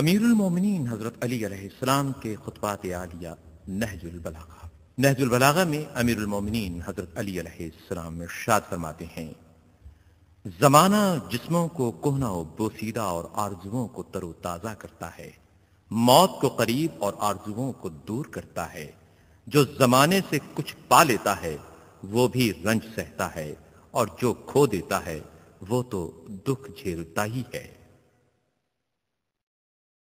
मोमिनीन हज़रत अली अलैहिस्सलाम के खुतबात आलिया नहजुल बलागा में मोमिनीन हज़रत अली अलैहिस्सलाम इरशाद फरमाते हैं ज़माना जिस्मों को कोहना बोसीदा और आरजुओं को तरोताज़ा करता है मौत को करीब और आरजुओं को दूर करता है जो ज़माने से कुछ पा लेता है वो भी रंज सहता है और जो खो देता है वो तो दुख झेलता ही है